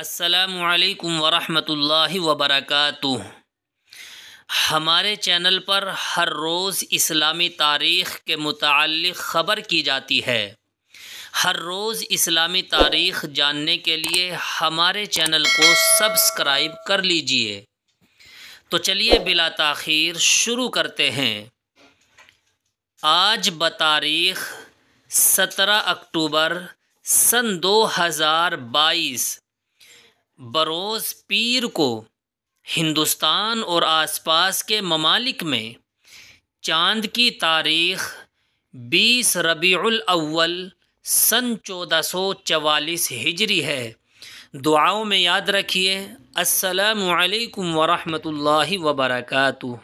असलकम वरहमल वबरक हमारे चैनल पर हर रोज़ इस्लामी तारीख़ के मुतल ख़बर की जाती है हर रोज़ इस्लामी तारीख़ जानने के लिए हमारे चैनल को सब्सक्राइब कर लीजिए तो चलिए बिला तख़िर शुरू करते हैं आज बतारीख़ सत्रह अक्टूबर सन दो हज़ार बाईस बरोज़ पीर को हिंदुस्तान और आसपास के ममालिक में चाँद की तारीख़ बीस रबी अव्वल सन चौदह सौ चवालीस हिजरी है दुआओं में याद रखिए अस्सलाम वालेकुम वरहमतुल्लाहि वबरकू